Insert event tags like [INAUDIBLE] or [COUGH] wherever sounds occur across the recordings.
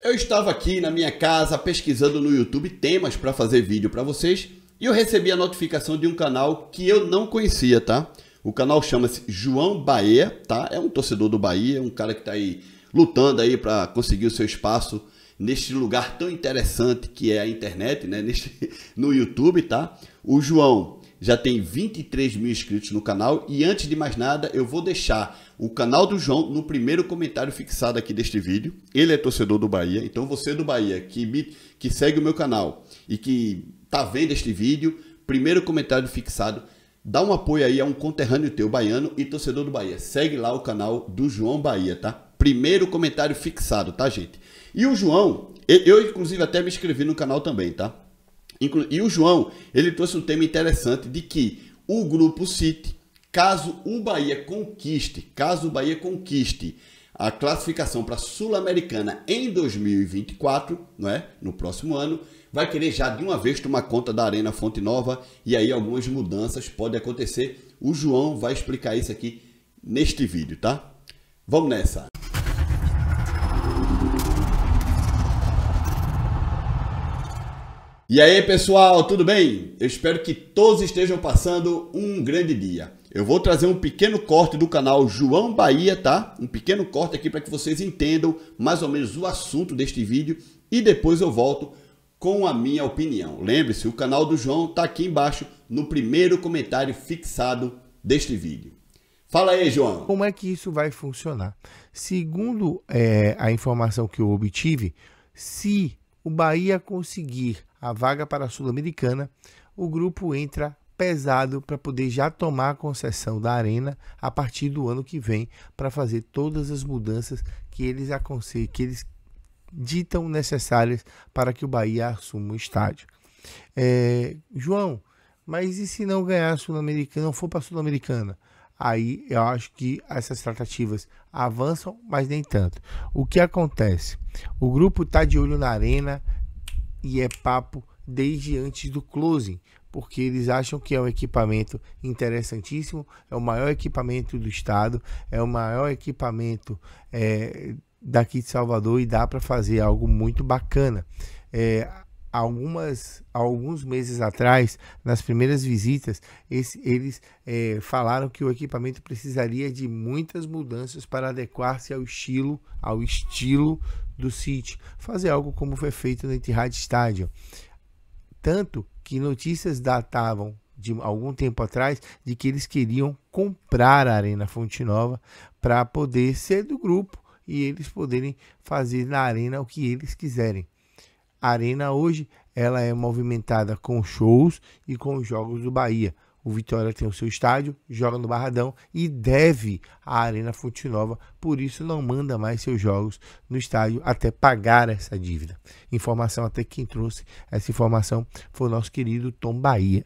Eu estava aqui na minha casa pesquisando no YouTube temas para fazer vídeo para vocês e eu recebi a notificação de um canal que eu não conhecia, tá? O canal chama-se João Bahia, tá? É um torcedor do Bahia, é um cara que está aí lutando aí para conseguir o seu espaço neste lugar tão interessante que é a internet, né? Neste, [LAUGHS] no YouTube, tá? O João já tem 23 mil inscritos no canal. E antes de mais nada, eu vou deixar o canal do João no primeiro comentário fixado aqui deste vídeo. Ele é torcedor do Bahia, então você do Bahia que, me, que segue o meu canal e que está vendo este vídeo, primeiro comentário fixado, dá um apoio aí a um conterrâneo teu baiano e torcedor do Bahia. Segue lá o canal do João Bahia, tá? Primeiro comentário fixado, tá, gente? E o João, eu inclusive até me inscrevi no canal também, tá? E o João, ele trouxe um tema interessante de que o grupo City, caso o Bahia conquiste, caso o Bahia conquiste a classificação para a Sul-Americana em 2024, não é? No próximo ano, vai querer já de uma vez tomar conta da Arena Fonte Nova e aí algumas mudanças podem acontecer. O João vai explicar isso aqui neste vídeo, tá? Vamos nessa. E aí, pessoal, tudo bem? Eu espero que todos estejam passando um grande dia. Eu vou trazer um pequeno corte do canal João Bahia, tá? Um pequeno corte aqui para que vocês entendam mais ou menos o assunto deste vídeo e depois eu volto com a minha opinião. Lembre-se, o canal do João tá aqui embaixo no primeiro comentário fixado deste vídeo. Fala aí, João. Como é que isso vai funcionar? Segundo é, a informação que eu obtive, se o Bahia conseguir a vaga para a Sul-Americana, o grupo entra pesado para poder já tomar a concessão da arena a partir do ano que vem para fazer todas as mudanças que eles aconselham, que eles ditam necessárias para que o Bahia assuma o estádio. É, João, mas e se não ganhar a Sul-Americana, não for para a Sul-Americana? aí eu acho que essas tratativas avançam, mas nem tanto. O que acontece? O grupo está de olho na arena e é papo desde antes do closing, porque eles acham que é um equipamento interessantíssimo, é o maior equipamento do estado, é o maior equipamento é, daqui de Salvador e dá para fazer algo muito bacana. É, algumas, alguns meses atrás, nas primeiras visitas, esse, eles é, falaram que o equipamento precisaria de muitas mudanças para adequar-se ao estilo, ao estilo do sítio fazer algo como foi feito no Etihad Stadium. Tanto que notícias datavam de algum tempo atrás de que eles queriam comprar a Arena Fonte Nova para poder ser do grupo e eles poderem fazer na arena o que eles quiserem. A arena hoje ela é movimentada com shows e com jogos do Bahia. O Vitória tem o seu estádio, joga no Barradão e deve à Arena Fonte Nova, por isso não manda mais seus jogos no estádio até pagar essa dívida. Informação até quem trouxe essa informação foi o nosso querido Tom Bahia.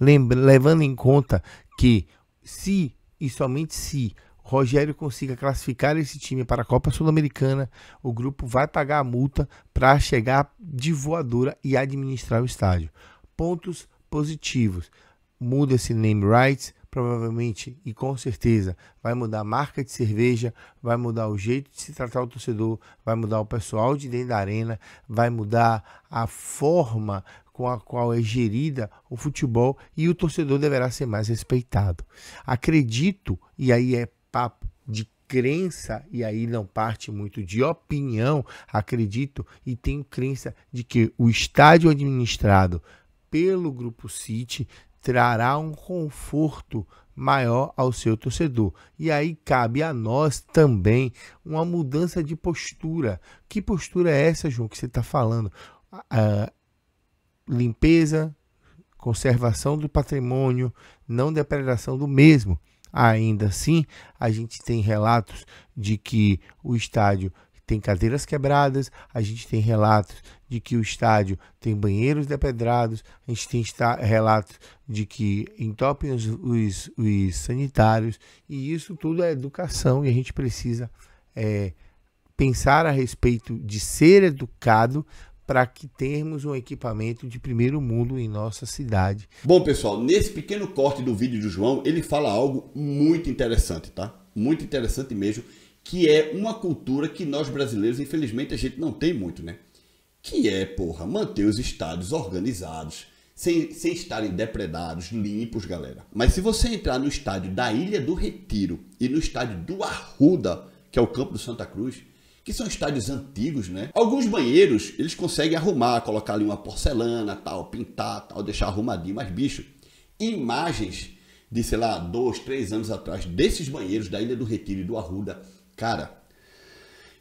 Lembra, levando em conta que se e somente se Rogério consiga classificar esse time para a Copa Sul-Americana, o grupo vai pagar a multa para chegar de voadora e administrar o estádio. Pontos positivos: muda-se name rights, provavelmente e com certeza vai mudar a marca de cerveja, vai mudar o jeito de se tratar o torcedor, vai mudar o pessoal de dentro da arena, vai mudar a forma com a qual é gerida o futebol e o torcedor deverá ser mais respeitado. Acredito, e aí é papo de crença, e aí não parte muito de opinião, acredito, e tenho crença de que o estádio administrado pelo Grupo City trará um conforto maior ao seu torcedor. E aí cabe a nós também uma mudança de postura. Que postura é essa, João, que você está falando? Ah, limpeza, conservação do patrimônio, não depredação do mesmo. Ainda assim, a gente tem relatos de que o estádio tem cadeiras quebradas, a gente tem relatos de que o estádio tem banheiros depedrados, a gente tem relatos de que entopem os, os, os, sanitários, e isso tudo é educação e a gente precisa é, pensar a respeito de ser educado para que termos um equipamento de primeiro mundo em nossa cidade. Bom, pessoal, nesse pequeno corte do vídeo do João, ele fala algo muito interessante, tá? Muito interessante mesmo, que é uma cultura que nós brasileiros, infelizmente, a gente não tem muito, né? Que é, porra, manter os estados organizados, sem, sem estarem depredados, limpos, galera. Mas se você entrar no estádio da Ilha do Retiro e no estádio do Arruda, que é o campo do Santa Cruz, que são estádios antigos, né? Alguns banheiros eles conseguem arrumar, colocar ali uma porcelana, tal, pintar, tal, deixar arrumadinho, mas bicho, imagens de, sei lá, dois, três anos atrás, desses banheiros da Ilha do Retiro e do Arruda, cara,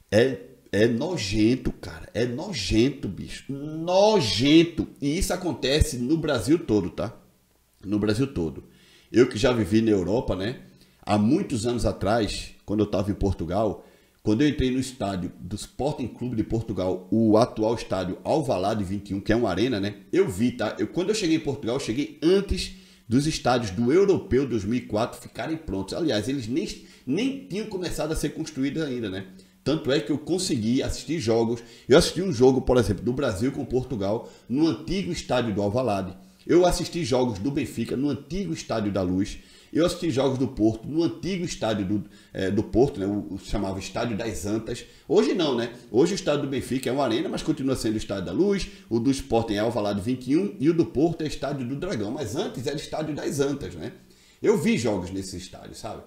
é, é nojento, cara. É nojento, bicho. Nojento. E isso acontece no Brasil todo, tá? No Brasil todo. Eu que já vivi na Europa, né? Há muitos anos atrás, quando eu estava em Portugal, quando eu entrei no estádio do Sporting Clube de Portugal, o atual estádio Alvalade 21, que é uma arena, né? Eu vi, tá? Eu, quando eu cheguei em Portugal, eu cheguei antes dos estádios do Europeu 2004 ficarem prontos. Aliás, eles nem, nem tinham começado a ser construídos ainda, né? Tanto é que eu consegui assistir jogos. Eu assisti um jogo, por exemplo, do Brasil com Portugal no antigo estádio do Alvalade. Eu assisti jogos do Benfica no antigo estádio da Luz. Eu assisti jogos do Porto, no antigo estádio do, é, do Porto, né, o, o chamava Estádio das Antas. Hoje não, né? Hoje o estádio do Benfica é uma arena, mas continua sendo o Estádio da Luz. O do Sporting é o Valado 21 e o do Porto é Estádio do Dragão. Mas antes era Estádio das Antas, né? Eu vi jogos nesse estádio, sabe?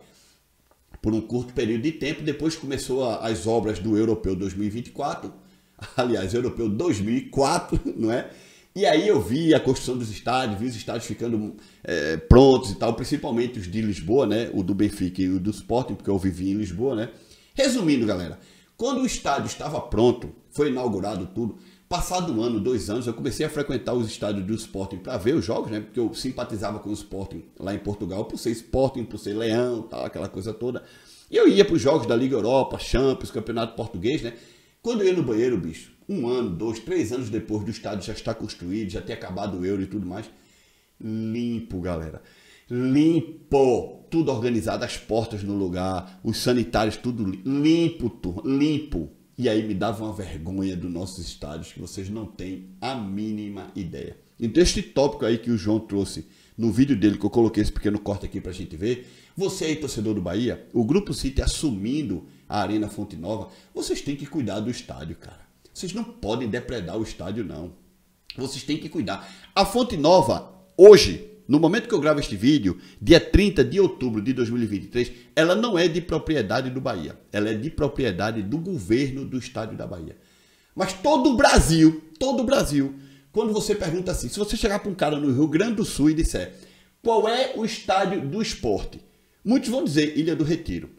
Por um curto período de tempo, depois começou a, as obras do Europeu 2024, [LAUGHS] aliás, Europeu 2004, [LAUGHS] não é? E aí eu vi a construção dos estádios, vi os estádios ficando é, prontos e tal, principalmente os de Lisboa, né? O do Benfica e o do Sporting, porque eu vivi em Lisboa, né? Resumindo, galera, quando o estádio estava pronto, foi inaugurado tudo, passado um ano, dois anos, eu comecei a frequentar os estádios do Sporting para ver os jogos, né? Porque eu simpatizava com o Sporting lá em Portugal, por ser Sporting, por ser Leão, tal, aquela coisa toda. E eu ia para os jogos da Liga Europa, Champions, Campeonato Português, né? Quando eu ia no banheiro, bicho, um ano, dois, três anos depois do estádio já estar construído, já ter acabado o euro e tudo mais. Limpo, galera. Limpo. Tudo organizado, as portas no lugar, os sanitários, tudo limpo, turma. Limpo. E aí me dava uma vergonha dos nossos estádios que vocês não têm a mínima ideia. Então, este tópico aí que o João trouxe no vídeo dele, que eu coloquei esse pequeno corte aqui para a gente ver, você aí, torcedor do Bahia, o Grupo City assumindo a Arena Fonte Nova, vocês têm que cuidar do estádio, cara. Vocês não podem depredar o estádio, não. Vocês têm que cuidar. A Fonte Nova, hoje, no momento que eu gravo este vídeo, dia 30 de outubro de 2023, ela não é de propriedade do Bahia. Ela é de propriedade do governo do estádio da Bahia. Mas todo o Brasil, todo o Brasil, quando você pergunta assim, se você chegar para um cara no Rio Grande do Sul e disser qual é o estádio do esporte, muitos vão dizer Ilha do Retiro.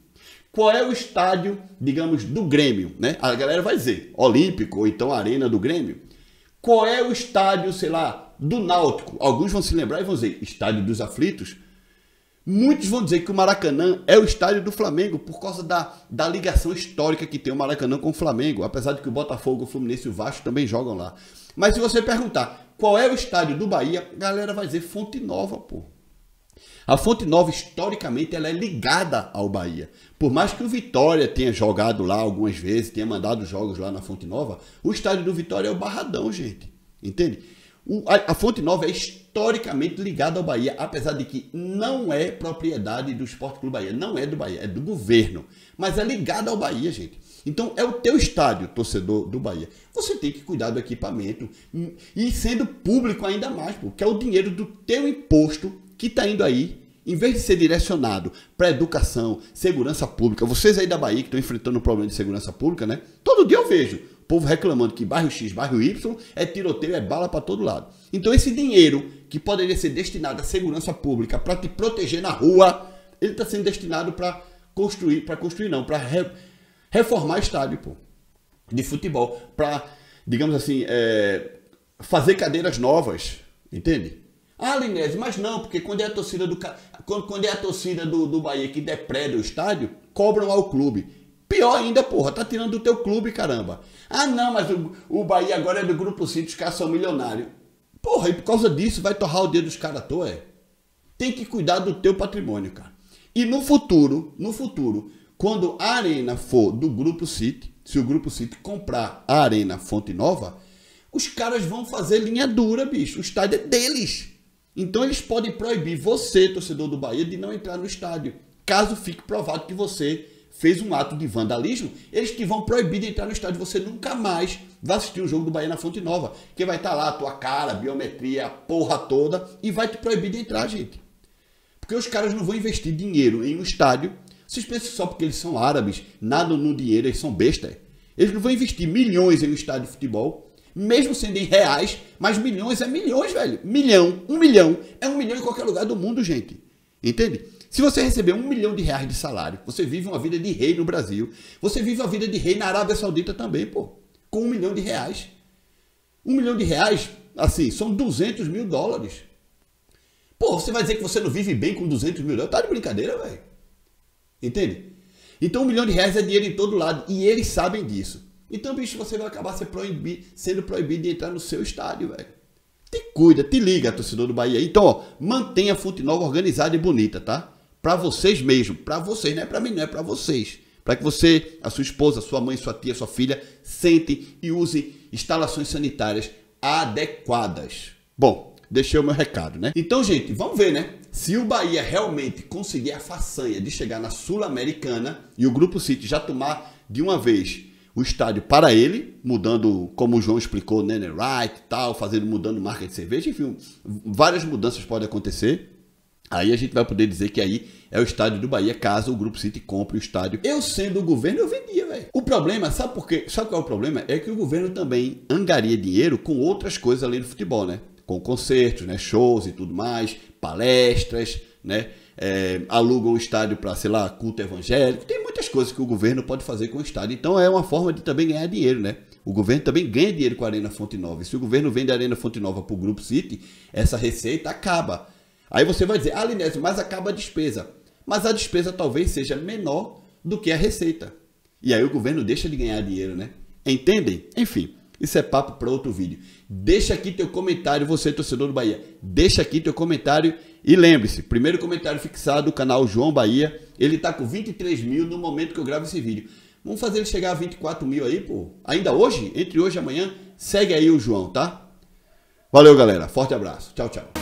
Qual é o estádio, digamos, do Grêmio? Né? A galera vai dizer Olímpico ou então Arena do Grêmio. Qual é o estádio, sei lá, do Náutico? Alguns vão se lembrar e vão dizer Estádio dos Aflitos. Muitos vão dizer que o Maracanã é o estádio do Flamengo por causa da, da ligação histórica que tem o Maracanã com o Flamengo, apesar de que o Botafogo, o Fluminense e o Vasco também jogam lá. Mas se você perguntar qual é o estádio do Bahia, a galera vai dizer Fonte Nova, pô. A Fonte Nova, historicamente, ela é ligada ao Bahia. Por mais que o Vitória tenha jogado lá algumas vezes, tenha mandado jogos lá na Fonte Nova, o estádio do Vitória é o Barradão, gente. Entende? O, a, a, Fonte Nova é historicamente ligada ao Bahia, apesar de que não é propriedade do Esporte Clube Bahia. Não é do Bahia, é do governo. Mas é ligada ao Bahia, gente. Então é o teu estádio, torcedor do Bahia. Você tem que cuidar do equipamento hum, e sendo público ainda mais, porque é o dinheiro do teu imposto que está indo aí, em vez de ser direcionado para educação, segurança pública, vocês aí da Bahia que estão enfrentando um problema de segurança pública, né? Todo dia eu vejo o povo reclamando que bairro X, bairro Y é tiroteio, é bala para todo lado. Então esse dinheiro que poderia ser destinado à segurança pública para te proteger na rua, ele está sendo destinado para construir, para construir não, para re, reformar estádio pô, de futebol, para, digamos assim, é, fazer cadeiras novas, entende? É ah, Linésio, mas não, porque quando é a torcida do quando, quando é a torcida do, do Bahia que depreda o estádio, cobram ao clube. Pior ainda, porra, tá tirando do teu clube, caramba. Ah, não, mas o, o Bahia agora é do grupo City os caras são milionários. Porra, e por causa disso vai torrar o dedo dos caras à toa, é? Tem que cuidar do teu patrimônio, cara. E no futuro, no futuro, quando a arena for do grupo City, se o grupo City comprar a arena Fonte Nova, os caras vão fazer linha dura, bicho. O estádio é deles. Então eles podem proibir você, torcedor do Bahia, de não entrar no estádio. Caso fique provado que você fez um ato de vandalismo, eles te vão proibir de entrar no estádio. Você nunca mais vai assistir um jogo do Bahia na Fonte Nova. Que vai estar lá a tua cara, a biometria, a porra toda, e vai te proibir de entrar, gente. Porque os caras não vão investir dinheiro em um estádio. Vocês pensam só porque eles são árabes, nada no dinheiro, eles são bestas. É. Eles não vão investir milhões em um estádio de futebol mesmo sendo em reais, mas milhões é milhões, velho. Milhão, um milhão, é um milhão em qualquer lugar do mundo, gente. Entende? Se você receber um milhão de reais de salário, você vive uma vida de rei no Brasil, você vive uma vida de rei na Arábia Saudita também, pô. Com um milhão de reais. Um milhão de reais, assim, são 200 mil dólares. Pô, você vai dizer que você não vive bem com 200 mil dólares? Tá de brincadeira, velho. Entende? Então, um milhão de reais é dinheiro em todo lado. E eles sabem disso. Então, bicho, você vai acabar sendo proibido, sendo proibido de entrar no seu estádio, velho. Te cuida, te liga, torcedor do Bahia. Então, ó, mantenha a Fonte Nova organizada e bonita, tá? Para vocês mesmo, para vocês, não é para mim, não é para vocês. Para que você, a sua esposa, a sua mãe, sua tia, sua filha, sentem e usem instalações sanitárias adequadas. Bom, deixei o meu recado, né? Então, gente, vamos ver, né? Se o Bahia realmente conseguir a façanha de chegar na Sul-Americana e o Grupo City já tomar de uma vez o estádio para ele, mudando, como o João explicou, Nene né, né, Wright tal, fazendo, mudando marca de cerveja, enfim, várias mudanças podem acontecer. Aí a gente vai poder dizer que aí é o estádio do Bahia, caso o Grupo City compre o estádio. Eu sendo o governo, eu vendia, velho. O problema, sabe por quê? Sabe qual é o problema? É que o governo também angaria dinheiro com outras coisas além do futebol, né? Com concertos, né? Shows e tudo mais, palestras, né? É, alugam um estádio para, sei lá, culto evangélico. Tem coisas que o governo pode fazer com o Estado. Então é uma forma de também ganhar dinheiro, né? O governo também ganha dinheiro com a Arena Fonte Nova. E se o governo vende a Arena Fonte Nova para o Grupo City, essa receita acaba. Aí você vai dizer, ah, mas acaba a despesa. Mas a despesa talvez seja menor do que a receita. E aí o governo deixa de ganhar dinheiro, né? Entendem? Enfim, isso é papo para outro vídeo. Deixa aqui teu comentário, você torcedor do Bahia. Deixa aqui teu comentário e lembre-se, primeiro comentário fixado, o canal João Bahia. Ele tá com 23 mil no momento que eu gravo esse vídeo. Vamos fazer ele chegar a 24 mil aí, pô. Ainda hoje, entre hoje e amanhã, segue aí o João, tá? Valeu, galera. Forte abraço. Tchau, tchau.